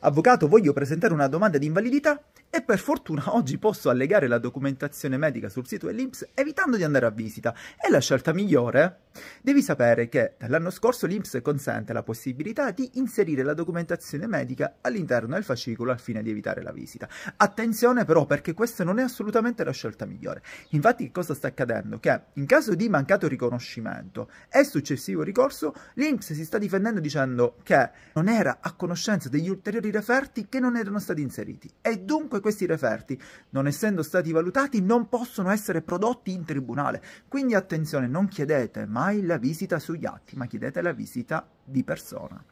Avvocato, voglio presentare una domanda di invalidità e per fortuna oggi posso allegare la documentazione medica sul sito dell'INPS evitando di andare a visita. È la scelta migliore? Devi sapere che dall'anno scorso l'INPS consente la possibilità di inserire la documentazione medica all'interno del fascicolo al fine di evitare la visita. Attenzione però perché questa non è assolutamente la scelta migliore. Infatti che cosa sta accadendo? Che in caso di mancato riconoscimento e successivo ricorso, l'INPS si sta difendendo dicendo che non era a conoscenza degli ulteriori di referti che non erano stati inseriti e dunque questi referti, non essendo stati valutati, non possono essere prodotti in tribunale. Quindi attenzione, non chiedete mai la visita sugli atti, ma chiedete la visita di persona.